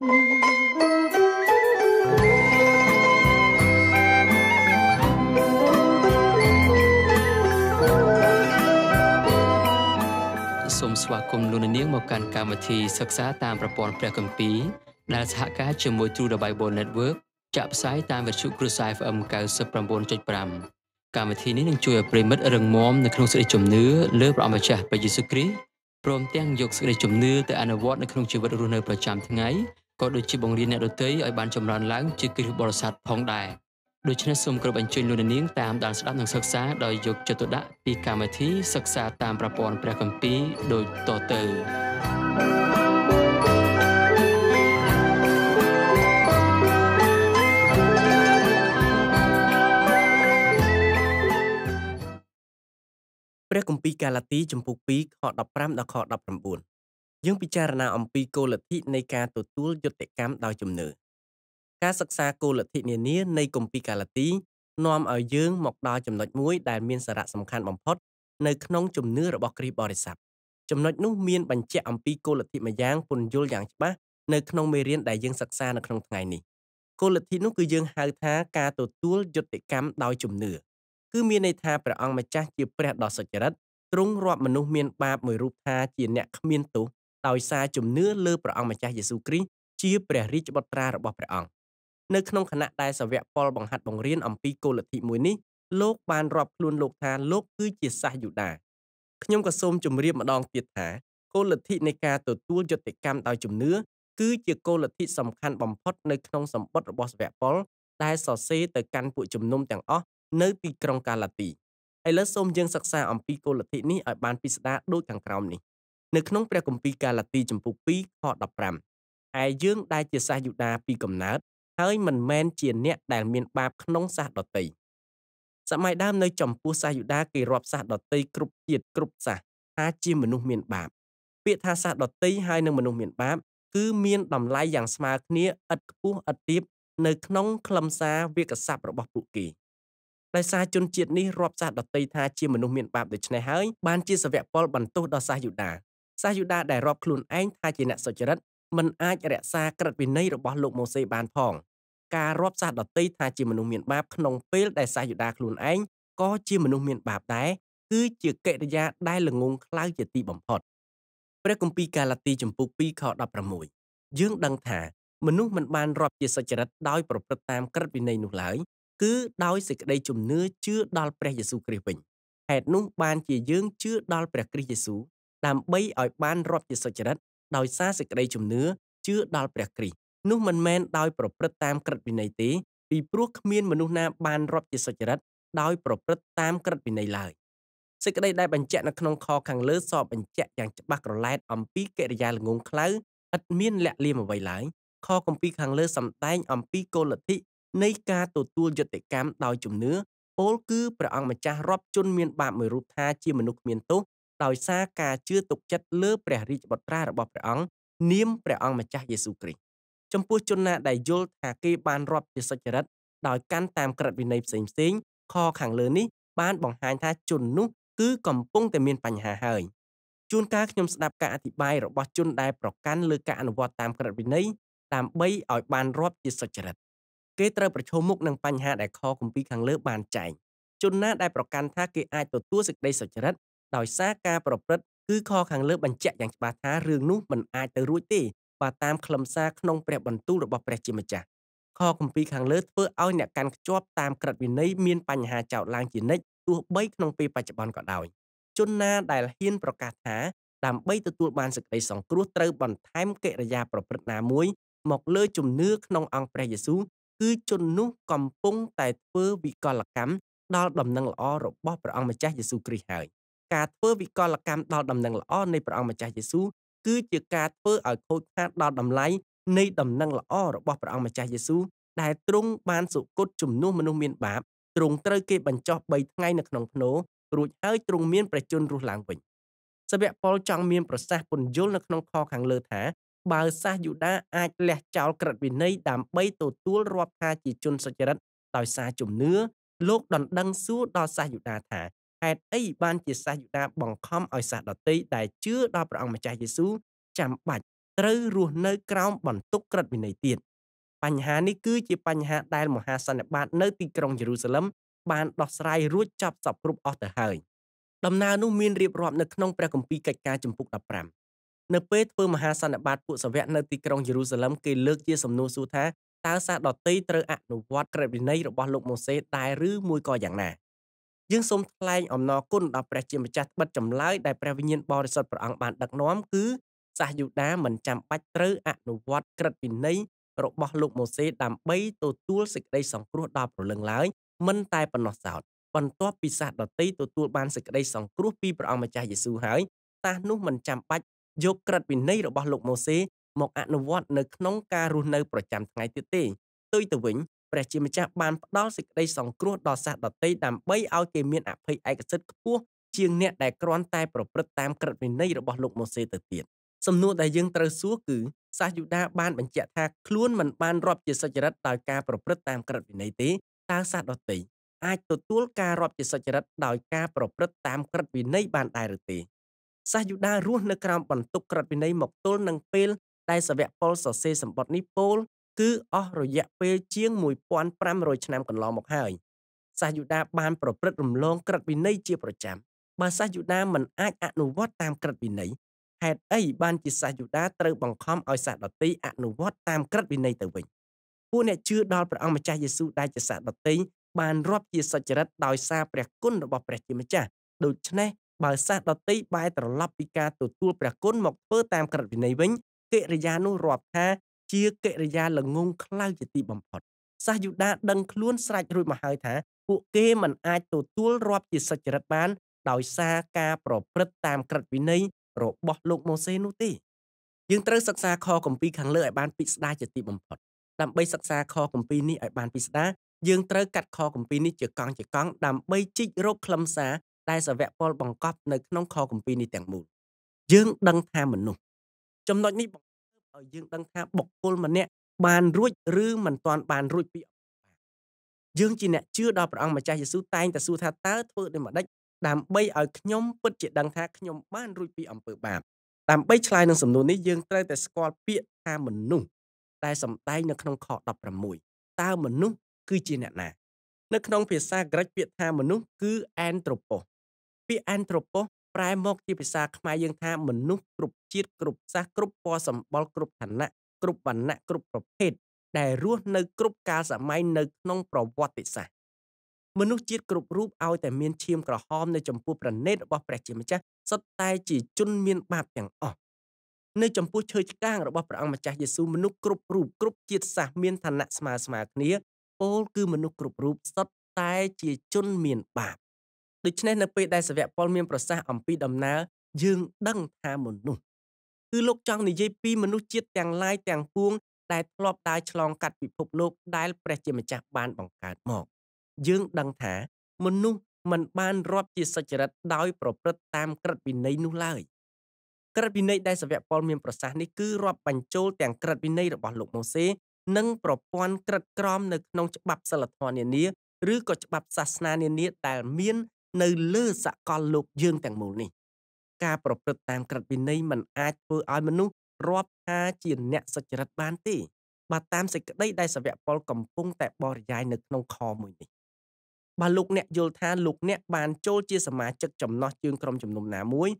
សូមស្វាគមន៍លោកនាងមកកាន់កម្មវិធីសិក្សាតាមប្រព័ន្ធព្រះគម្ពីរដែលសហការជាមួយ True the Bible Network ចាក់ផ្សាយតាមវិទ្យុគ្រូសា FM 99.5កម្មវិធីនេះនឹងជួយឲ្យប្រិមិត្តរឹងមាំនៅក្នុងសេចក្តីជំនឿលើព្រះអម្ចាស់ព្រះយេស៊ូវគ្រីស្ទព្រមទាំងយកសេចក្តីជំនឿទៅអនុវត្តនៅក្នុងជីវិតរស់នៅប្រចាំថ្ងៃក៏ដូចជាបង្រៀនអ្នកដទៃឲ្យបានចម្រើនឡើងជាគ្រឹះបរិស័ទផងដែរដូច្នេះសូមគ្រប់អញ្ជើញលោកនាងតាមដានស្ដាប់និងសិក្សាដោយយកចិត្តទុកដាក់ពីកម្មវិធីសិក្សាតាមប្រព័ន្ធព្រះគម្ពីរដូចតទៅព្រះគម្ពីរកាឡាទីចំពុក2ខ15ដល់ខ19យើងពិចារណាអំពីគោលលទ្ធិនៃការទទួលយុត្តិកម្មដោយជំនឿការសិក្សាគោលលទ្ធិនានានៃគម្ពីរកាឡាទីនាំឲ្យយើងមកដល់ចំណុចមួយដែលមានសារៈសំខាន់បំផុតនៅក្នុងជំនឿរបស់គ្រីស្ទបរិស័ទចំណុចនោះមានបញ្ជាក់អំពីគោលលទ្ធិមួយយ៉ាងពន្យល់យ៉ាងច្បាស់នៅក្នុងមេរៀនដែលយើងសិក្សានៅក្នុងថ្ងៃនេះគោលលទ្ធិនោះគឺយើងហៅថាការទទួលយុត្តិកម្មដោយជំនឿគឺមានន័យថាព្រះអង្គម្ចាស់ជាព្រះដ៏សុចរិតទ្រង់រាប់មនុស្សមានបាបមួយរូបថាជាអ្នកគ្មានទោសដោយសារជំនឿលើព្រះអង្គម្ចាស់យេស៊ូគ្រីស្ទជាព្រះរាជបុត្រារបស់ព្រះអង្គនៅក្នុងគណៈដែលសាវកប៉ុលបង្ហាត់បង្រៀនអំពីគោលលទ្ធិមួយនេះលោកបានរាប់ខ្លួនលោកថាលោកគឺជាសាសយូដាខ្ញុំក៏សូមជម្រាបម្ដងទៀតថាគោលលទ្ធិនៃការទទួលយុត្តិកម្មដោយជំនឿគឺជាគោលលទ្ធិសំខាន់បំផុតនៅក្នុងសម្បត្តិរបស់សាវកប៉ុលដែលសរសេរទៅកាន់ពួកជំនុំទាំងអស់នៅទីក្រុងកាឡាទីឥឡូវសូមយើងសិក្សាអំពីគោលលទ្ធិនេះឲ្យបានពិស្ដារដូចខាងក្រោមនេះនៅក្នុងព្រះគម្ពីរកាឡាទីចំពុក2ខ15ឯយើងដែលជាសាសយូដាពីកំណើតហើយមិនមែនជាអ្នកដែលមានបាបក្នុងសាសដតីសម័យដើមនៅចំពោះសាសយូដាគេរាប់សាសដតីគ្រប់ជាតិគ្រប់សាសថាជាមនុស្សមានបាប ពាក្យថាសាសដតីហើយនឹងមនុស្សមានបាបគឺមានតម្លៃយ៉ាងស្មើគ្នាឥតខ្ពស់ឥតទាបនៅក្នុងខ្លឹមសារវាក្យសព្ទរបស់ពួកគេដោយសារជនជាតិនេះរាប់សាសដតីថាជាមនុស្សមានបាបដូច្នេះហើយបានជាសាវកពលបន្ទោសដល់សាសយូដាសាសយូដាដែលរាប់ខ្លួនឯងថាជាអ្នកសុចរិតមិនអាចរក្សាក្រឹតវិន័យរបស់លោកម៉ូសេបានផងការរាប់សាសដតីថាជាមនុស្សមាន បាបក្នុងពេលដែលសាសយូដាខ្លួនឯងក៏ជាមនុស្សមានបាបដែរគឺជាកិរិយាដែលល្ងងខ្លៅជាទីបំផុតព្រះគម្ពីរកាឡាទីចំពុក2ខ16យើង ដឹងថាមនុស្សមិនបានរាប់ជាសុចរិតដោយប្រព្រឹត្តតាមក្រឹតវិន័យនោះឡើយគឺដោយសេចក្តីជំនឿជឿដល់ព្រះយេស៊ូវគ្រីស្ទវិញហេតុនោះបានជាយើងជឿដល់ព្រះគ្រីស្ទយេស៊ូវដើម្បីឲ្យបានរាប់ជាសុចរិតដោយសារសេចក្តីជំនឿជឿដល់ព្រះគ្រីស្ទនោះមិនមែនដោយប្រព្រឹត្តតាមក្រឹតវិន័យទេ ពីព្រោះគ្មានមនុស្សណាបានរាប់ជាសុចរិតដោយ ប្រព្រឹត្តតាមក្រឹតវិន័យឡើយសេចក្តីដែលបញ្ជាក់នៅក្នុងខខាងលើសពបញ្ជាក់យ៉ាងច្បាស់ក្រឡែតអំពីកិរិយាល្ងងខ្លៅឥតមានលក្ខលៀមអ្វីឡើយខគម្ពីរខាងលើសម្ដែងអំពីគោលលទ្ធិនៃការទទួលយុត្តិកម្មដោយជំនឿពោលគឺព្រះអង្គម្ចាស់រាប់ជនមានបាបមួយរូបថាជាមនុស្សគ្មានទោសដោយសារការជឿទុកចិត្តលើព្រះរាជបុត្រារបស់ព្រះអង្គនាមព្រះអង្គម្ចាស់យេស៊ូគ្រីស្ទចំពោះជនណាដែលយល់ថាគេបានរាប់ជាសុចរិតដោយកាន់តាមក្រឹតវិន័យផ្សេងផ្សេងខខាងលើនេះបានបង្ហាញថា ជននោះគឺកំពុងតែមានបញ្ហាហើយជួនកាលខ្ញុំស្ដាប់ការអធិប្បាយរបស់ជនដែលប្រកាន់លើការអនុវត្តតាមក្រឹតវិន័យដើម្បីឲ្យបានរាប់ជាសុចរិតគេត្រូវប្រឈមមុខនឹងបញ្ហាដែលខគម្ពីរខាងលើបានចែងជនណាដែលប្រកាន់ថាគេអាចទទួលសេចក្តីសុចរិតដោយសារការប្រព្រឹត្តគឺខខាងលើបញ្ជាក់យ៉ាងច្បាស់ថារឿងនោះមិនអាចទៅរួចទេបើតាមខ្លឹមសារក្នុងព្រះបន្ទូលរបស់ព្រះជាម្ចាស់ខគម្ពីរខាងលើធ្វើឲ្យអ្នកកាន់ខ្ជាប់តាមក្រឹតវិន័យមានបញ្ហាចោទឡើងជានិច្ចទោះបីក្នុងពេលបច្ចុប្បន្នក៏ដោយជនណាដែលហ៊ានប្រកាសថាដើម្បីទទួលបានសេចក្តីសង្គ្រោះត្រូវបន្ថែមកិរិយាប្រព្រឹត្តណាមួយ មកលើជំនឿក្នុងអង្គព្រះយេស៊ូវគឺជននោះកំពុងតែធ្វើវិកលកម្មដល់ដំណឹងល្អរបស់ព្រះអង្គម្ចាស់យេស៊ូវគ្រីស្ទហើយការធ្វើវិកលកម្មដល់ដំណឹងល្អនៃព្រះអង្គម្ចាស់យេស៊ូវគឺជាការធ្វើឲ្យខូចខាតដល់តម្លៃនៃដំណឹងល្អរបស់ព្រះអង្គម្ចាស់យេស៊ូវដែលទ្រង់បានសុគតជំនួសមនុស្សមានបាបទ្រង់ត្រូវគេបញ្ចុះ3ថ្ងៃនៅក្នុងភ្នោរួចហើយទ្រង់មានប្រជញ្ញរស់ឡើងវិញសាវកប៉ុលចង់មានប្រសាសន៍ពន្យល់នៅក្នុងខខាងលើថាបើសាសយូដាអាចលះចោលក្រឹតវិន័យដើម្បីទទួលរាប់ថាជាជនសុចរិតដោយសារជំនឿលោកដណ្ដឹងសួរដល់សាសយូដាថាហេតុអីបានជាសាសយូដាបង្ខំឲ្យសាសដតីដែលជឿដល់ព្រះអង្គម្ចាស់យេស៊ូវចាំបាច់ត្រូវរស់នៅក្រោមបន្ទុកក្រឹតវិន័យទៀតបញ្ហានេះគឺជាបញ្ហាដែលមហាសន្និបាតនៅទីក្រុងយេរូសាឡិមបានដោះស្រាយរួចចប់សពគ្រប់អស់ទៅហើយដំណើរនោះមានរៀបរាប់នៅក្នុងព្រះគម្ពីរកិច្ចការជំពូក15នៅពេលធ្វើមហាសន្និបាតពួកសាវកនៅទីក្រុងយេរូសាឡិមគេលើកជាសំណួរសួរថាតើសាសដតីត្រូវអនុវត្តក្រឹតវិន័យរបស់លោកម៉ូសេដែរឬមួយក៏យ៉ាងណាយើងសូមថ្លែងអំណរគុណដល់ព្រះជាម្ចាស់បិទចម្លើយដែលព្រះវិញ្ញាណបរិសុទ្ធព្រះអង្គបានដឹកនាំគឺសាសយូដា មិនចាំបាច់ត្រូវអនុវត្តក្រឹតវិន័យរបស់លោកម៉ូសេដើម្បីទទួលសេចក្តីសង្គ្រោះដល់ប្រលឹងឡើយមិនតែប៉ុណ្ណោះសោតបន្ទាប់ពីសាសដតីទទួល បានសេចក្តីសង្គ្រោះពីព្រះអង្គម្ចាស់យេស៊ូវហើយសាសនោះមិនចាំបាច់យកក្រឹតវិន័យរបស់លោកម៉ូសេមកអនុវត្ត នៅក្នុងការរស់នៅប្រចាំថ្ងៃទៀតទេផ្ទុយទៅវិញព្រះជាម្ចាស់បានផ្ដល់សេចក្តីសង្គ្រោះដល់សាសដតីដើម្បីឲ្យគេមានអភ័យឯកសិទ្ធិខ្ពស់ជាងអ្នកដែលគ្រាន់តែប្រព្រឹត្តតាមក្រឹតវិន័យរបស់លោកម៉ូសេទៅទៀតសំណួរដែលយើងត្រូវសួរគឺសាសយូដាបានបញ្ជាក់ថាខ្លួនមិនបានរាប់ជាសុចរិតដោយការប្រព្រឹត្តតាមក្រឹតវិន័យទេតើសាសដតីអាចទទួលការរាប់ជាសុចរិតដោយការប្រព្រឹត្តតាមក្រឹតវិន័យបានដែរឬទេសាសយូដារស់នៅក្រោមបន្ទុកក្រឹតវិន័យមកទល់នឹងពេលដែលសាវកពលសរសេរសម្បត្តិនេះពោលគឺអស់រយៈពេលជាង1500ឆ្នាំកន្លងមកហើយសាសយូដាបានប្រព្រឹត្តរំលងក្រឹតវិន័យជាប្រចាំបើសាសយូដាមិនអាចអនុវត្តតាមក្រឹតវិន័យហេតុអីបានជាសាសយូដាត្រូវបង្ខំឲ្យសាសដតីអនុវត្តតាមក្រឹតវិន័យទៅវិញពួកអ្នកជឿដល់ព្រះអង្គម្ចាស់យេស៊ូដែលជាសាសដតីបានរាប់ជាសុចរិតដោយសារព្រះគុណរបស់ព្រះជាម្ចាស់ដូច្នេះបើសាសដតីបែរត្រឡប់ពីការទទួលព្រះគុណមកធ្វើតាមក្រឹតវិន័យវិញកិរិយានោះរាប់ថាជាកិរិយាល្ងងខ្លៅជាទីបំផុតសាសយូដាដឹងខ្លួនស្រេចរួចមកហើយថាពួកគេមិនអាចទទួលរាប់ជាសច្ចរិតបាន ដោយសារការប្រព្រឹត្តតាមក្រឹតវិន័យរបស់លោកម៉ូសេនោះទេយើងត្រូវសិក្សាខគម្ពីរខាងលើឲ្យបានពិស្ដារជាទីបំផុតដើម្បីសិក្សាខគម្ពីរនេះឲ្យបានពិស្ដារយើងត្រូវកាត់ខគម្ពីរនេះជាកង់ជាកង់ដើម្បីជីករោគខ្លឹមសារដែលសាវកពលបង្កប់នៅក្នុងខគម្ពីរនេះទាំងមូលយើងដឹងថាមនុស្សចំណុចនេះបង្ឲ្យយើងដឹងថាបុគ្គលម្នាក់បានរួច ឬមិនទាន់បានរួចពីយើងជាអ្នកជឿដល់ព្រះអង្គម្ចាស់យេស៊ូវតែងតែសួរថាតើធ្វើដូចម្តេចដើម្បីឲ្យខ្ញុំពិតជាដឹងថាខ្ញុំបានរួចពី អំពើបាបដើម្បីឆ្លើយនឹងសំណួរនេះយើងត្រូវតែស្គាល់ពាក្យថាមនុស្សដែលសំដែងនៅក្នុងខ16តើមនុស្សគឺជាអ្នកណា នៅក្នុងភាសាក្រិកពាក្យថាមនុស្សគឺ anthropos ពាក្យ anthropos ប្រែមកជាភាសាខ្មែរយើងថាមនុស្សគ្រប់ជាតិគ្រប់សាសគ្រប់ពណ៌សម្បុរគ្រប់ឋានៈគ្រប់វណ្ណៈគ្រប់ប្រភេទដែលរស់នៅគ្រប់កាលសម័យនៅក្នុងប្រវត្តិសាស្ត្រមនុស្សជាតិគ្រប់រូបឲ្យតែមានឈាមក្រហមនៅចំពោះប្រណេតរបស់ព្រះជាម្ចាស់សុទ្ធតែជាជនមានបាបទាំងអស់នៅចំពោះឈើឆ្កាងរបស់ព្រះអង្គម្ចាស់យេស៊ូវមនុស្សគ្រប់រូបគ្រប់ជាតិសាសន៍មានឋានៈស្មើស្មើគ្នាពោលគឺមនុស្សគ្រប់រូបសុទ្ធតែជាជនមានបាបដូច្នេះនៅពេលដែលសាវកពលមានប្រសាសន៍អំពី ដំណើរយើងដឹងថាមនុស្សគឺលោកចង់និយាយពីមនុស្សជាតិទាំងឡាយទាំងពួងដែលធ្លាប់ដើរឆ្លងកាត់ពិភពលោកដែលព្រះជាម្ចាស់បានបង្កើតមក យើងដឹងថាមនុស្សមិនបានរាប់ជាសុចរិតដោយប្រព្រឹត្តតាម ក្រឹតវិន័យនោះឡើយក្រឹតវិន័យដែលសាវកពលមានប្រសាសន៍នេះគឺរាប់បញ្ចូលទាំងក្រឹតវិន័យរបស់លោកម៉ូសេនិងប្រព័ន្ធក្រឹតក្រម នៅក្នុងច្បាប់សិលធម៌នានា ឬក៏ច្បាប់សាសនានានាដែលមាននៅលើសកលលោកយើងទាំងមូលនេះ ការប្រព្រឹត្តតាមក្រឹតវិន័យมันអាចធ្វើឲ្យមនុស្សរាប់ថាជាអ្នកសុចរិតបានទេបើតាមសេចក្តីដែលសាវកពលកំពុងតែបរិយាយនៅក្នុងខមួយនេះបើលោកអ្នកយល់ថាលោកអ្នកបានចូលជាសមាជិកចំណោះជើងក្រុមជំនុំណាមួយ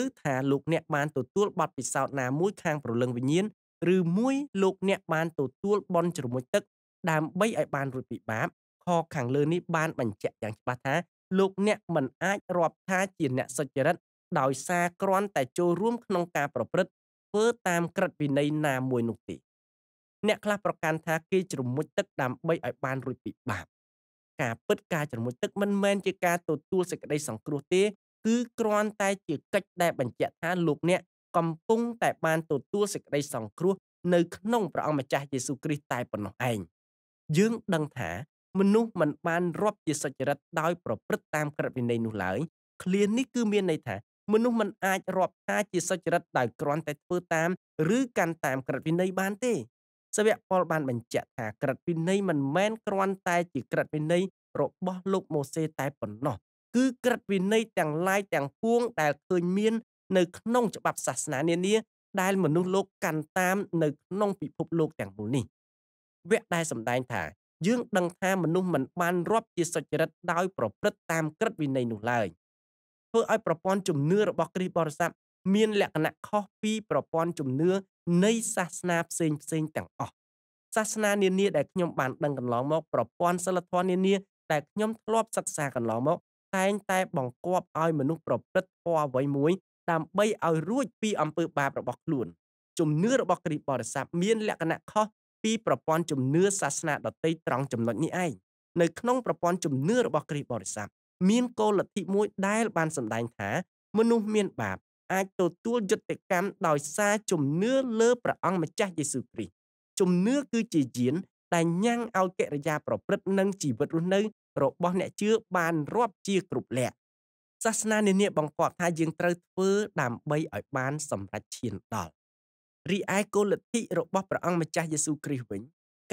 ឬថាលោកអ្នកបានទទួលបទពិសោធន៍ណាមួយខាងប្រលឹងវិញ្ញាណឬមួយលោកអ្នកបានទទួលបនជ្រមុជទឹកដើម្បីឲ្យបានរួចពីបាបខខាងលើនេះបានបញ្ជាក់យ៉ាងច្បាស់ថាលោកអ្នកមិនអាចរាប់ថាជាអ្នកសុចរិតដោយសារគ្រាន់តែចូលរួមក្នុងការប្រព្រឹត្តធ្វើតាមក្រឹតវិន័យណាមួយនោះទេអ្នកខ្លះប្រកាន់ថាគេជ្រមុជទឹកដើម្បីឲ្យបានរួចពីបាបការពិតការជ្រមុជទឹកមិនមែនជាការទទួលសេចក្តីសង្គ្រោះទេគឺគ្រាន់តែជាកិច្ចដែលបញ្ជាក់ថាលោកអ្នកកំពុងតែបានទទួលសេចក្តីសង្គ្រោះនៅក្នុងព្រះអង្គម្ចាស់យេស៊ូវគ្រីស្ទតែប៉ុណ្ណោះឯងយើងដឹងថាមនុស្សមិនបានរាប់ជាសុចរិតដោយប្រព្រឹត្តតាមក្រឹតវិន័យនោះឡើយឃ្លានេះគឺមានន័យថាមនុស្សមិនអាចរាប់ថាជាសុចរិតដោយគ្រាន់តែធ្វើតាមឬកាន់តាមក្រឹតវិន័យបានទេសាវកប៉ុលបានបញ្ជាក់ថាក្រឹតវិន័យមិនមែនគ្រាន់តែ ជាក្រឹតវិន័យរបស់លោកម៉ូសេតែប៉ុណ្ណោះគឺក្រឹតវិន័យទាំងឡាយទាំងពួងដែលឃើញមាននៅក្នុងច្បាប់សាសនានានា ដែលមនុស្សលោកកាន់តាមនៅក្នុងពិភពលោកទាំងមូលនេះវគ្គដែលសម្ដែងថាយើងដឹងថាមនុស្សមិនបានរាប់ជាសុចរិតដោយប្រព្រឹត្តតាមក្រឹតវិន័យនោះឡើយធ្វើឲ្យប្រព័ន្ធជំនឿរបស់គ្រីស្ទបរិស័ទមានលក្ខណៈខុសពីប្រព័ន្ធជំនឿនៃសាសនាផ្សេងផ្សេងទាំងអស់សាសនានានាដែលខ្ញុំបានដឹងកន្លងមកប្រព័ន្ធសិលធម៌នានាដែលខ្ញុំធ្លាប់សិក្សាកន្លងមកតែងតែបង្គាប់ឲ្យមនុស្សប្រព្រឹត្តធម៌អ្វីមួយដើម្បីឲ្យរួចពីអំពើបាបរបស់ខ្លួនជំនឿរបស់គ្រីស្ទបរិស័ទមានលក្ខណៈខុសពីប្រព័ន្ធជំនឿសាសនាដតីត្រង់ចំណុចនេះឯងនៅក្នុងប្រព័ន្ធជំនឿរបស់គ្រីស្ទបរិស័ទមានគោលលទ្ធិមួយ ដែលបានសម្ដែងថា មនុស្សមានបាប អាចទទួលយុត្តិកម្មដោយសារជំនឿលើព្រះអង្គម្ចាស់យេស៊ូវគ្រីស្ទជំនឿគឺជាយានដែលញ៉ាំងឲ្យកិរិយា ប្រព្រឹត្តនិងជីវិតរស់នៅរបស់អ្នកជឿបានរាប់ជាគ្រប់លក្ខសាសនានានាបង្គាប់ថាយើងត្រូវធ្វើ ដើម្បីឲ្យបានសម្រេចឈានដល់រីឯគោលលទ្ធិរបស់ព្រះអង្គម្ចាស់យេស៊ូវគ្រីស្ទវិញ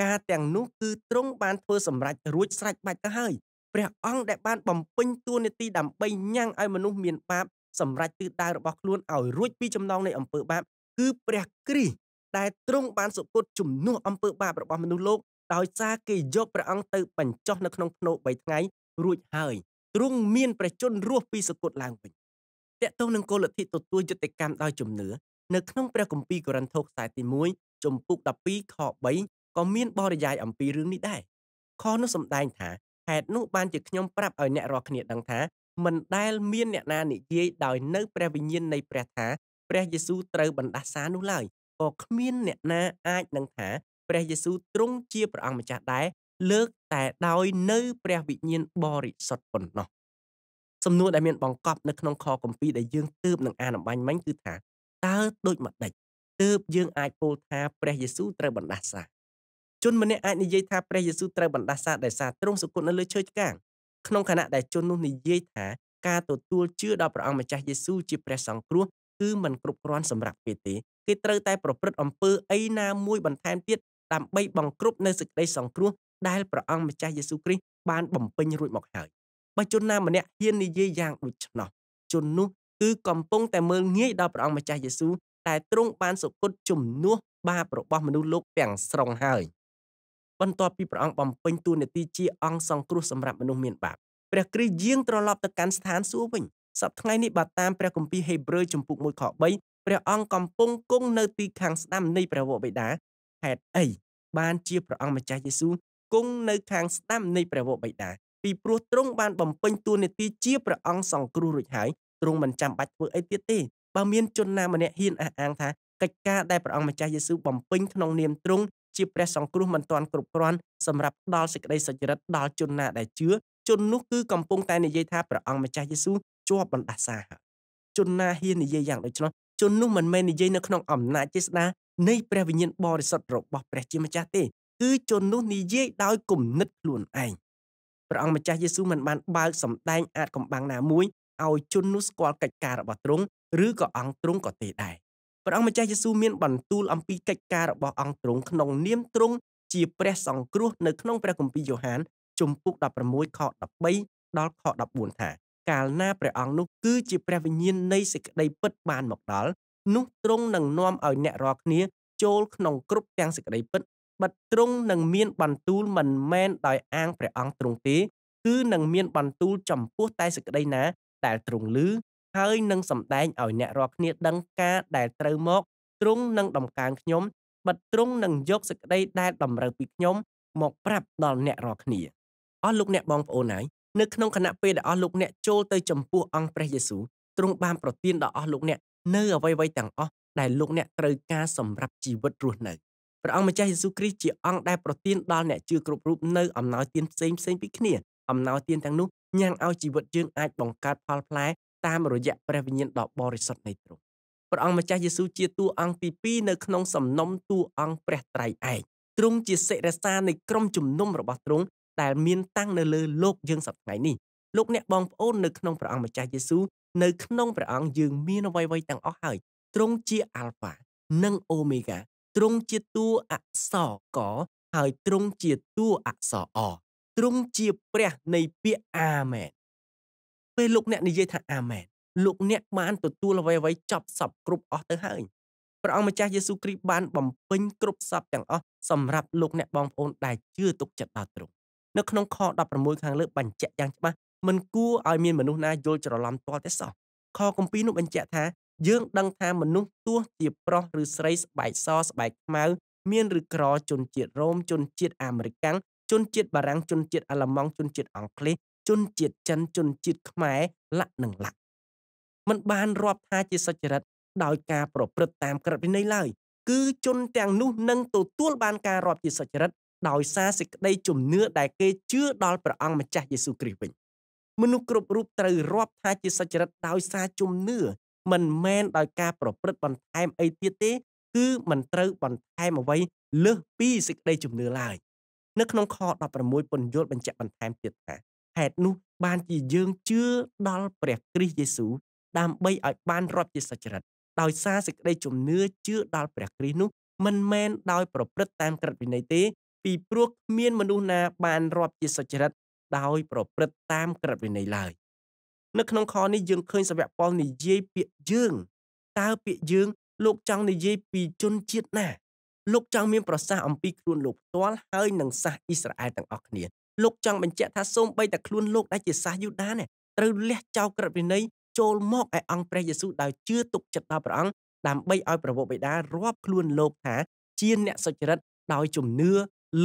ការទាំងនោះគឺទ្រង់បានធ្វើសម្រេចរួចស្រេចបាច់ទៅហើយព្រះអង្គដែលបានបំពេញតួនាទីដើម្បីញ៉ាំងឲ្យមនុស្សមានបាបសម្រេចទិសដៅរបស់ខ្លួនឲ្យរួចពីចំណងនៃអំពើបាបគឺព្រះគ្រីស្ទដែលទ្រង់បានសុគតជំនួសអំពើបាបរបស់មនុស្សលោក ដោយសារគេយកព្រះអង្គទៅបញ្ចុះនៅក្នុងភ្នោ3ថ្ងៃរួចហើយ ទ្រង់មានព្រះជន្មរស់ពីសុគតឡើងវិញតកតងនឹងគោលលទ្ធិទទួលយុត្តិកម្មដោយជំនឿនៅក្នុង ព្រះគម្ពីរកូរិនថូសខ្សែទី1ជំពូក12ខ3ក៏មាន បរិយាយអំពីរឿងនេះដែរខនោះសម្ដែងថាហេតុនោះបានជាខ្ញុំប្រាប់ឲ្យអ្នករាល់គ្នាដឹងថាមិនដែល មានអ្នកណានិយាយដោយនៅព្រះវិញ្ញាណនៃព្រះថាព្រះយេស៊ូវត្រូវបណ្ដាសានោះឡើយក៏គ្មាន អ្នកណាអាចនឹងថា ព្រះយេស៊ូវទ្រង់ជាព្រះអង្គម្ចាស់ដែរលើកតែដោយនៅព្រះវិញ្ញាណបរិសុទ្ធប៉ុណ្ណោះសំណួរដែលមានបង្កប់នៅក្នុងខគម្ពីរដែលយើងទើបនឹងអានអំបញ្ញមិញគឺថាតើដូចម្ដេចទើប យើងអាចពោលថាព្រះយេស៊ូវត្រូវបណ្ដាសា ជនម្នាក់អាចនិយាយថាព្រះយេស៊ូវត្រូវបណ្ដាសាដោយសារទ្រង់សុគតនៅលើឈើឆ្កាង ក្នុងខណៈដែលជននោះនិយាយថា ការទទួលជឿដល់ព្រះអង្គម្ចាស់យេស៊ូវជាព្រះសង្គ្រោះគឺมันគ្រប់គ្រាន់សម្រាប់គេទេគេត្រូវតែ ប្រព្រឹត្តអំពើអីណាមួយបន្ថែមទៀតដើម្បីបង្ក្រប់នៅសេចក្តីសង្គ្រោះដែលព្រះអង្គម្ចាស់យេស៊ូវគ្រីស្ទបានបំពេញរួចមកហើយបើជនណាម្នាក់ហ៊ាននិយាយយ៉ាងដូច្នោះជននោះគឺកំពុងតែមើលងាយដល់ព្រះអង្គម្ចាស់យេស៊ូវដែលទ្រង់បានសុគតជំនួសបាបរបស់មនុស្សលោកទាំងស្រុងហើយបន្ទាប់ពីព្រះអង្គបំពេញតួនាទីជាអង្គសង្គ្រោះសម្រាប់មនុស្សមានបាបព្រះគ្រីស្ទយាងត្រឡប់ទៅកាន់ស្ថានសួគ៌វិញសប្តាហ៍នេះបើតាមព្រះគម្ពីរហេព្រើរជំពូក1ខ3ព្រះអង្គកំពុងគង់នៅទីខាងស្ដាំនៃព្រះវរបិតាហេតុអីបានជាព្រះអង្គម្ចាស់យេស៊ូវគង់នៅខាងស្ដាំនៃព្រះវរបិតាពីព្រោះទ្រង់បានបំពេញតួនាទីជាព្រះអង្គសង្គ្រោះរួចហើយទ្រង់មិនចាំបាច់ធ្វើអីទៀតទេបើមានជនណាម្នាក់ហ៊ានអះអាងថាកិច្ចការដែលព្រះអង្គម្ចាស់យេស៊ូវបំពេញក្នុងនាមទ្រង់ជាព្រះសង្គ្រោះមិនទាន់គ្រប់គ្រាន់សម្រាប់ដល់សេចក្តីសុចរិតដល់ជនណាដែលជឿជននោះគឺកំពុងតែនិយាយថាព្រះអង្គម្ចាស់យេស៊ូវជាប់បណ្ដាសាជនណាហ៊ាននិយាយយ៉ាងដូច្នោះជននោះមិនមែននិយាយនៅក្នុងអំណាចចេស្តានៃព្រះវិញ្ញាណបរិសុទ្ធរបស់ព្រះជាម្ចាស់ទេគឺជននោះនិយាយដោយគំនិតខ្លួនឯងព្រះអង្គម្ចាស់យេស៊ូវមិនបានបើកសម្ដែងអាចកំបាំងណាមួយឲ្យជននោះស្គាល់កិច្ចការរបស់ទ្រង់ឬក៏អង្គទ្រង់ក៏ទេដែរព្រះអង្គម្ចាស់យេស៊ូវមានបន្ទូលអំពីកិច្ចការរបស់អង្គទ្រង់ក្នុង នាមទ្រង់ជាព្រះសង្គ្រោះនៅក្នុងព្រះគម្ពីរយ៉ូហានជំពូក16ខ13ដល់ខ14ថាកាលណាព្រះអង្គនោះគឺជាព្រះវិញ្ញាណនៃសេចក្តីពិត បានមកដល់នោះទ្រង់នឹងនាំឲ្យអ្នករាល់គ្នាចូលក្នុងគ្រប់ទាំងសេចក្តីពិតបិទទ្រង់នឹងមានបន្ទូលមិនមែនដោយអាងព្រះអង្គទ្រង់ទេគឺនឹងមាន បន្ទូលចំពោះតែសេចក្តីណាដែលទ្រង់ឮហើយនឹងសម្ដែងឲ្យអ្នករាល់គ្នាដឹងការដែលត្រូវមកទ្រង់នឹងដំកើងខ្ញុំបិទទ្រង់នឹងយកសេចក្តីដែលតម្រូវពីខ្ញុំមកប្រាប់ដល់អ្នករាល់គ្នាអស់លោកអ្នកបងប្អូនហើយនៅក្នុងគណៈពេលដែលអស់លោកអ្នកចូលទៅចំពោះអង្គព្រះយេស៊ូវទ្រង់បានប្រទាន ដល់អស់លោកអ្នកនៅអ្វីៗទាំងអស់ដែលលោកអ្នកត្រូវការសម្រាប់ជីវិតរស់នៅព្រះអង្គម្ចាស់យេស៊ូវគ្រីស្ទជាអង្គដែលប្រទានដល់អ្នកជឿគ្រប់រូបនៅអំណោយទានផ្សេងផ្សេងពីគ្នាអំណោយទានទាំងនោះញ៉ាំងឲ្យជីវិតយើងអាចបង្កើតផលផ្លែតាមរយៈព្រះវិញ្ញាណដ៏បរិសុទ្ធនៃទ្រង់ព្រះអង្គម្ចាស់យេស៊ូវជាតួអង្គទី2នៅក្នុង សំណុំតួអង្គព្រះត្រៃឯកទ្រង់ជាសិរសានៃក្រុមជំនុំរបស់ទ្រង់ដែលមានតាំងនៅលើលោកយើងសប្តាហ៍នេះលោកអ្នកបងប្អូននៅក្នុងព្រះអង្គម្ចាស់យេស៊ូវនៅក្នុងព្រះអង្គយើង មានអ្វីៗទាំងអស់ហើយទ្រង់ជាអាល់ហ្វានិងអូមេហ្គាទ្រង់ជាតួអក្សរកហើយទ្រង់ជាតួអក្សរអទ្រង់ជាព្រះនៃពាក្យអាមែនពេលលោកអ្នកនិយាយថាអាមែនលោកអ្នកបានទទួលអ្វីៗចប់សពគ្រប់អស់ទៅហើយព្រះអង្គម្ចាស់យេស៊ូគ្រីស្ទបានបំពេញគ្រប់សពទាំងអស់សម្រាប់លោកអ្នកបងប្អូនដែលជឿទុកចិត្តដល់ទ្រង់នៅក្នុងខ16ខាងលើបញ្ជាក់យ៉ាងច្បាស់មិនគួរឲ្យមានមនុស្សណាយល់ច្រឡំទាល់តែសោះខគម្ពីរនោះបញ្ជាក់ថាយើងដឹងថាមនុស្សទោះជាប្រុសឬស្រីស្បែកសស្បែកខ្មៅមានឬក្រជនជាតិរ៉ូមជនជាតិអាមេរិកាំងជនជាតិបារាំងជនជាតិអាល្លឺម៉ង់ជនជាតិអង់គ្លេសជនជាតិចិនជនជាតិខ្មែរលក្ខនិងលក្ខมันបានរាប់ថាជាសុចរិតដោយការប្រព្រឹត្តតាមក្រឹត្យវិន័យឡើយ គឺជនទាំងនោះនឹងទទួលបានការរាប់ជាសុចរិតដោយសារសេចក្តីជំនឿដែលគេជឿដល់ព្រះអង្គម្ចាស់យេស៊ូវគ្រីស្ទវិញមនុស្សគ្រប់រូបត្រូវរាប់ថាជាសុចរិតដោយសារជំនឿមិនមែនដោយការប្រព្រឹត្តបន្ថែមអីទៀតទេ គឺមិនត្រូវបន្ថែមអ្វីលើសពីសេចក្តីជំនឿឡើយនៅក្នុងខ16ពន្យល់បញ្ជាក់បន្ថែមទៀតថាហេតុនោះបានជាយើងជឿដល់ព្រះគ្រីស្ទយេស៊ូវដើម្បីឲ្យបានរាប់ជាសច្ចរិតដោយសារសេចក្តីជំនឿជឿដល់ព្រះគ្រីស្ទនោះមិនមែនដោយប្រព្រឹត្តតាមក្រឹតវិន័យទេពីព្រោះគ្មានមនុស្សណាបានរាប់ជាសច្ចរិតដោយប្រព្រឹត្តតាមក្រឹតវិន័យឡើយនៅក្នុងខនេះយើងឃើញសាវកប៉ុលនិយាយពាក្យយើងតើពាក្យយើង លោកចង់និយាយពីជនជាតិណាលោកចង់មានប្រសាសន៍អំពីខ្លួនលោកផ្ទាល់ហើយនឹងសាសអ៊ីស្រាអែលទាំងអស់គ្នាលោកចង់បញ្ជាក់ថាសូម្បីតែខ្លួនលោកដែលជាសាសយូដាណែត្រូវលះចោលក្រឹតវិន័យចូលមកឯអង្គព្រះយេស៊ូវដោយជឿទុកចិត្តដល់ព្រះអង្គដើម្បីឲ្យប្រវត្តិបិតារាប់ខ្លួនលោកថាជាអ្នកសុចរិតដោយជំនឿ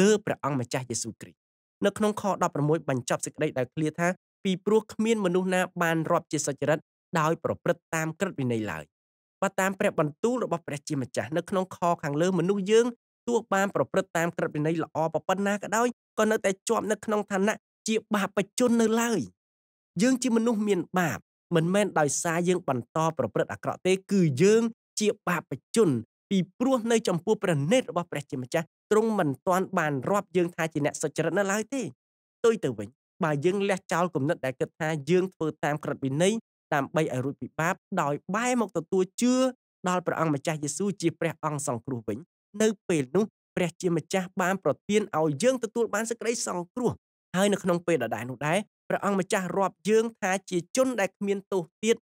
លើព្រះអង្គម្ចាស់យេស៊ូវគ្រីស្ទនៅក្នុងខ16បញ្ចប់សេចក្តីដែលឃ្លាថា ពីព្រោះគ្មានមនុស្សណាបានរាប់ជាសុចរិតដោយ ប្រព្រឹត្តតាមក្រឹតវិន័យឡើយបើតាមព្រះបន្ទូលរបស់ព្រះជាម្ចាស់នៅក្នុងខខាងលើមនុស្សយើងទោះបានប្រព្រឹត្តតាមក្រឹតវិន័យល្អប៉ុណ្ណាក៏ដោយក៏នៅតែជាប់នៅក្នុងឋានៈជាបាបជននៅឡើយយើងជាមនុស្សមានបាប មិនមែនដោយសារយើងបន្តប្រព្រឹត្តអាក្រក់ទេ គឺយើងជាបាបជនពីព្រោះនៅចំពោះព្រះនេតរបស់ព្រះជាម្ចាស់ទ្រង់មិនទាន់បានរាប់យើងថាជាអ្នកសុចរិតនៅឡើយទេទុយទៅវិញបើយើងលះចោលគំនិតដែលគិតថាយើងធ្វើតាមក្រឹតវិន័យដើម្បីឲ្យរួចពីបាបដោយបែរមកទទួលជឿដល់ព្រះ អង្គម្ចាស់យេស៊ូវជាព្រះអង្គសង្គ្រោះវិញនៅពេលនោះព្រះជាម្ចាស់បានប្រទានឲ្យយើងទទួលបានសេចក្តីសង្គ្រោះហើយនៅក្នុងពេលដដែលនោះដែរព្រះអង្គម្ចាស់រាប់យើងថាជាជនដែលគ្មានទោសទៀត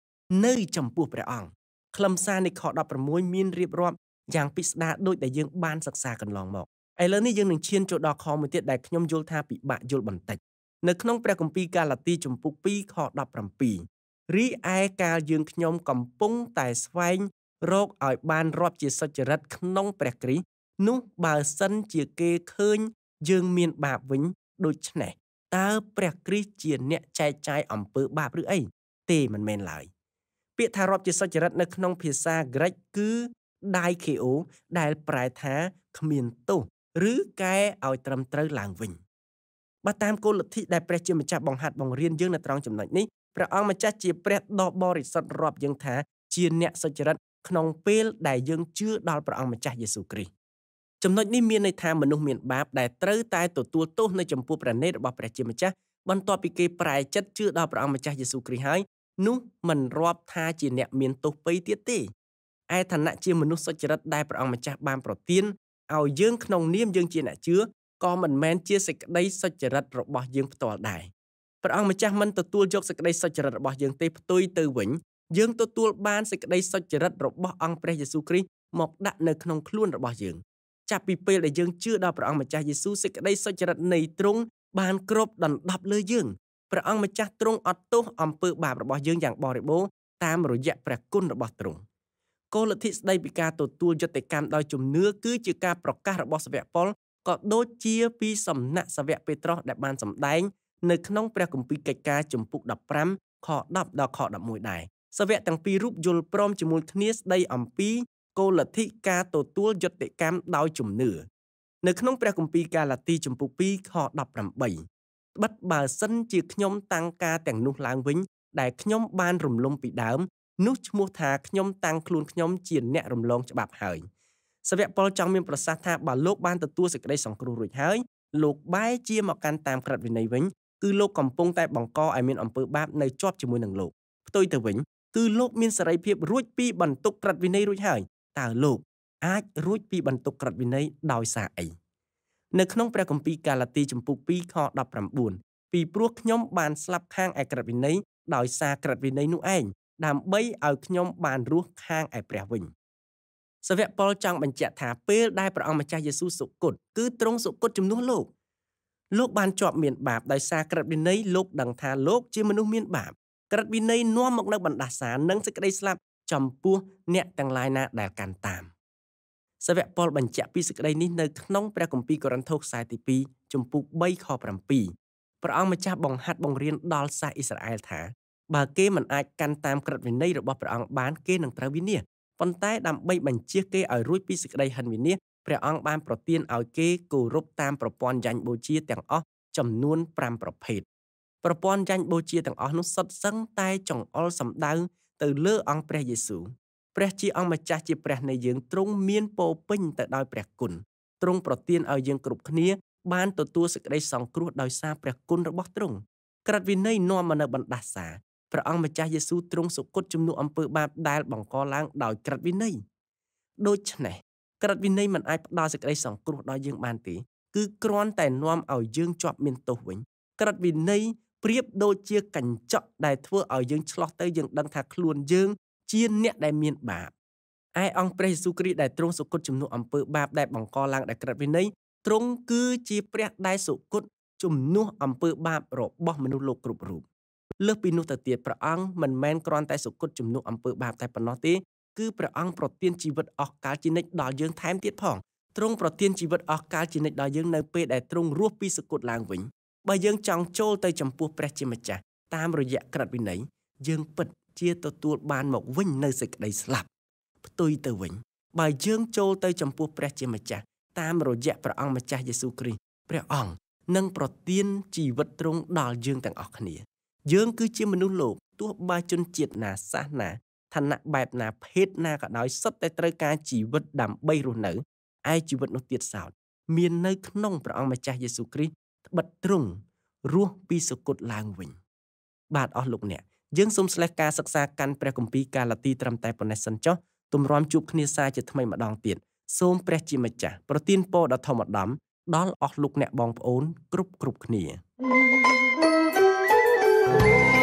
នៅចំពោះព្រះអង្គខ្លឹមសារនៃខ16មានរៀបរាប់យ៉ាងពិស្ដារដូចដែលយើងបានសិក្សាកន្លងមកឥឡូវនេះយើងនឹងឈានចូលដល់ខមួយទៀតដែលខ្ញុំយល់ថាពិបាកយល់បន្តិចនៅក្នុងព្រះគម្ពីរកាឡាទីជំពូក2ខ17រីឯកាលយើងខ្ញុំកំពុងតែស្វែងរកឲ្យបានរាប់ជាសុចរិតក្នុងព្រះគ្រីស្ទនោះបើសិនជាគេឃើញយើងមានបាបវិញដូច្នេះតើព្រះគ្រីស្ទជាអ្នកចែកចាយអំពើបាបឬអីទេមិនមែនឡើយពាក្យថារាប់ជាសុចរិតនៅក្នុងភាសាក្រិកគឺ daikeo ដែលប្រែថាគ្មានទោសឬកែឲ្យត្រឹមត្រូវឡើងវិញបើតាមគោលលទ្ធិដែលព្រះជាម្ចាស់បង្ហាត់បង្រៀនយើងនៅត្រង់ចំណុចនេះព្រះអង្គម្ចាស់ជាព្រះដ៏បរិសុទ្ធរាប់យើងថាជាអ្នកសុចរិតក្នុងពេលដែលយើងជឿដល់ព្រះអង្គម្ចាស់យេស៊ូវគ្រីស្ទចំណុចនេះមានន័យថាមនុស្សមានបាបដែលត្រូវតែទទួលទោសនៅចំពោះព្រះនេតរបស់ព្រះជាម្ចាស់បន្ទាប់ពីគេប្រែចិត្តជឿដល់ព្រះអង្គម្ចាស់យេស៊ូវគ្រីស្ទហើយនោះមិនរាប់ថាជាអ្នកមានទោសពៃទៀតទេឯឋានៈជាមនុស្សសុចរិតដែលព្រះអង្គម្ចាស់បានប្រទានឲ្យយើងក្នុងនាមយើងជាអ្នកជឿក៏មិនមែនជាសេចក្តីសុចរិតរបស់យើងផ្ទាល់ដែរព្រះអង្គម្ចាស់មិនទទួលយកសេចក្តីសុចរិតរបស់យើងទេផ្ទុយទៅវិញយើងទទួលបានសេចក្តីសុចរិតរបស់អង្គព្រះយេស៊ូវគ្រីស្ទមកដាក់នៅក្នុងខ្លួនរបស់យើងចាប់ពីពេលដែលយើងជឿដល់ព្រះអង្គម្ចាស់យេស៊ូវសេចក្តីសុចរិតនៃទ្រង់បានគ្រប់ដណ្ដប់លើយើងព្រះអង្គម្ចាស់ទ្រង់អត់ទោសអំពើបាបរបស់យើងយ៉ាងបរិបូរណ៍តាមរយៈព្រះគុណរបស់ទ្រង់គោលលទ្ធិស្ដីពីការទទួលយុត្តិកម្មដោយជំនឿគឺជាការប្រកាសរបស់សាវកប៉ុលក៏ដូចជាពីសំណាក់សាវកពេត្រុសដែលបានសម្ដែងនៅក្នុងព្រះគម្ពីរកិច្ចការជំពូក15ខ10ដល់ខ11ដែរសាវកទាំងពីររូបយល់ព្រមជាមួយគ្នាស្ដីអំពីគោលលទ្ធិការទទួលយុត្តិកម្មដោយជំនឿនៅក្នុងព្រះគម្ពីរកាឡាទីជំពូក2ខ18បិទបើសិន ជាខ្ញុំតាំងការទាំងនោះឡើងវិញដែលខ្ញុំ បាន រំលំពីដើមនោះឈ្មោះថាខ្ញុំ តាំងខ្លួនខ្ញុំជា អ្នករំលងច្បាប់ហើយសាវកប៉ុលចង់មានប្រសាសន៍ថាបើលោកបានទទួលសេចក្តីសង្គ្រោះរួចហើយលោកបែរជាមកកាន់តាមក្រឹតវិន័យវិញគឺលោកកំពុងតែបង្កឲ្យមានអំពើបាបនៅជាប់ជាមួយនឹងលោកផ្ទុយទៅវិញគឺលោកមានសេរីភាពរួចពី បន្ទុកក្រឹតវិន័យរួចហើយតើលោក អាច រួចពីបន្ទុកក្រឹតវិន័យដោយសារអីនៅក្នុងព្រះគម្ពីរកាឡាទីចំពុក2ខ19ពីព្រោះខ្ញុំ បានស្លាប់ខាងឯក្រឹតវិន័យដោយសារក្រឹតវិន័យនោះឯងដើម្បីឲ្យខ្ញុំ បានរស់ខាងឯព្រះវិញសាវកប៉ុលចង់បញ្ជាក់ថាពេលដែលព្រះអង្គម្ចាស់យេស៊ូវសុគតគឺទ្រង់សុគតជំនួសលោកលោកបានជាប់មាន បាបដោយសារក្រឹតវិន័យលោកដឹងថាលោក ជាមនុស្សមានបាបក្រឹតវិន័យនាំមកនៅបណ្ដាសា និងសេចក្តីស្លាប់ចំពោះអ្នកទាំងឡាយណាដែលកាន់តាមសាវកប៉ុលបញ្ជាក់ពីសេចក្តីនេះនៅក្នុងព្រះគម្ពីរកូរិនថូសខ្សែទី2ចំពុក3ខ7ព្រះអង្គម្ចាស់បង្ហាត់បង្រៀនដល់សាសអ៊ីស្រាអែលថាបើគេមិនអាចកាន់តាមក្រឹតវិន័យរបស់ព្រះអង្គបាន គេនឹងត្រូវវិនាសប៉ុន្តែដើម្បីបញ្ជាគេឲ្យរួចពីសេចក្តីហិនវិនាសព្រះអង្គបានប្រទានឲ្យគេគោរពតាមប្រព័ន្ធយ៉ាញ់បូជាទាំងអស់ចំនួន5ប្រភេទប្រព័ន្ធយ៉ាញ់បូជាទាំងអស់នោះសុទ្ធសឹងតែចង្អុលសម្ដៅទៅលើអង្គព្រះយេស៊ូវព្រះជាអង្គម្ចាស់ជាព្រះនៃយើងទ្រង់មានពោពេញទៅដោយព្រះគុណទ្រង់ប្រទានឲ្យយើងគ្រប់គ្នាបានទទួលសេចក្តីសង្គ្រោះដោយសារព្រះគុណរបស់ទ្រង់ក្រឹតវិន័យនាំមកនៅបណ្ដាសាព្រះអង្គម្ចាស់យេស៊ូវទ្រង់សុគតជំនួសអំពើបាបដែលបង្កឡើងដោយក្រឹតវិន័យដូច្នេះក្រឹតវិន័យមិនអាចផ្ដល់សេចក្តីសង្គ្រោះដល់យើងបានទេគឺគ្រាន់តែនាំឲ្យយើងជាប់មានទោសវិញក្រឹតវិន័យប្រៀបដូចជាកញ្ចក់ដែលធ្វើឲ្យយើងឆ្លោះទៅយើងដឹងថាខ្លួនយើង ជា អ្នកដែលមានបាបឯអង្គព្រះយេស៊ូវគ្រីស្ទដែលទ្រង់សុគតជំនួសអំពើ បាបដែលបង្កឡើងដោយក្រឹតវិន័យទ្រង់គឺជាព្រះដែលសុគតជំនួសអំពើ បាប របស់ មនុស្សលោកគ្រប់រូបលើសពីនោះទៅទៀតព្រះអង្គមិនមែនគ្រាន់តែសុគតជំនួសអំពើបាបតែប៉ុណ្ណោះទេគឺព្រះអង្គប្រទានជីវិតអស់កលជានិច្ចដល់យើងថែមទៀតផងទ្រង់ប្រទានជីវិតអស់កលជានិច្ចដល់យើងនៅពេលដែលទ្រង់រស់ពីសគត់ឡើងវិញបើយើងចង់ចូលទៅចំពោះព្រះជាម្ចាស់តាមរយៈក្រឹតវិន័យយើងពិតជាទទួលបានមកវិញនៅសេចក្តីស្លាប់ផ្ទុយទៅវិញបើយើងចូលទៅចំពោះព្រះជាម្ចាស់តាមរយៈព្រះអង្គម្ចាស់យេស៊ូវគ្រីស្ទព្រះអង្គនឹងប្រទានជីវិតទ្រង់ដល់យើងទាំងអស់គ្នាយើងគឺជាមនុស្សលោកទោះបើជនជាតិណាសាសនាឋានៈបែបណា ភេទណាក៏ដោយសុទ្ធតែត្រូវការជីវិតដើម្បីរស់នៅឯជីវិតនោះទៀតសោត មាននៅក្នុងព្រះអង្គម្ចាស់យេស៊ូវគ្រីស្ទត្បិតទ្រង់រស់ពីសុគតឡើងវិញ បាទអស់លោកអ្នកយើងសូមស្លេះការសិក្សាកាន់ព្រះគម្ពីរកាឡាទីត្រឹមតែប៉ុណ្ណេះសិនចុះទម្រាំជួបគ្នាសាជាថ្មីម្ដងទៀតសូមព្រះជាម្ចាស់ប្រទានពរដល់ធម្មដំដល់អស់លោកអ្នកបងប្អូនគ្រប់គ្រប់គ្នា thank you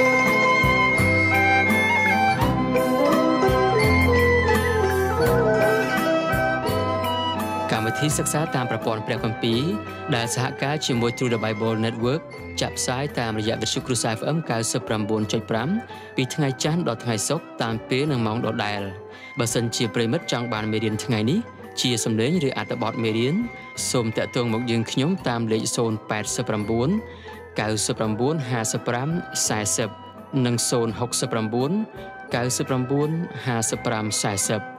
ធីសិក្សា តាមប្រព័ន្ធព្រះគម្ពីរដែលសហការជាមួយ True the Bible Network ចាក់ផ្សាយតាមរយៈវិទ្យុគ្រូសា FM 99.5ពីថ្ងៃច័ន្ទដល់ថ្ងៃศุកร์តាមពេលនិងម៉ោងដដែលបើសិនជាប្រិមិត្តចង់បានមេរៀនថ្ងៃនេះជាសំឡេងឬអត្ថបទមេរៀនសូមតាក់ទងមកយើងខ្ញុំតាមលេខ089 995540និង069 995540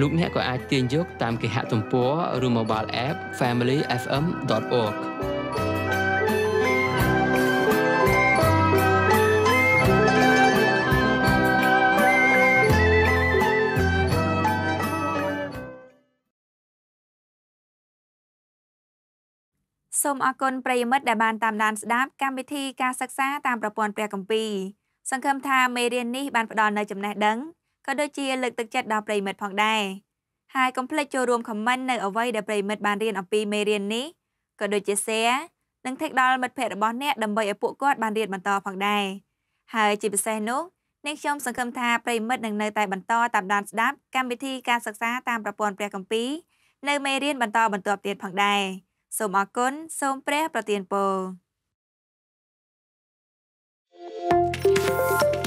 លោកអ្នកក៏អាចទាញយក តាមគេហទំព័រឬ mobile app familyfm.org សូមអរគុណប្រិយមិត្តដែលបានតាមដានស្ដាប់កម្មវិធីការសិក្សាតាមប្រព័ន្ធព្រះគម្ពីរសង្ឃឹមថាមេរៀននេះបានផ្ដល់នូវចំណេះដឹងក៏ដូចជាលើកទឹកចិត្តដល់ប្រិមិត្តផងដែរហើយកុំភ្លេចចូលរួម comment នៅអ្វីដែលប្រិមិត្តបានរៀនអំពីមេរៀននេះក៏ដូចជា share និង tag ដល់មិត្តភ័ក្តិរបស់អ្នកដើម្បីឲ្យពួកគាត់បានរៀនបន្តផងដែរហើយជាពិសេសនោះអ្នកខ្ញុំសង្ឃឹមថាប្រិមិត្តនឹងនៅតែបន្តតាមដានស្ដាប់កម្មវិធីការសិក្សាតាមប្រព័ន្ធព្រះគម្ពីរនៅមេរៀនបន្តបន្ទាប់ទៀតផងដែរសូមអរគុណសូមព្រះប្រទានពរ thank you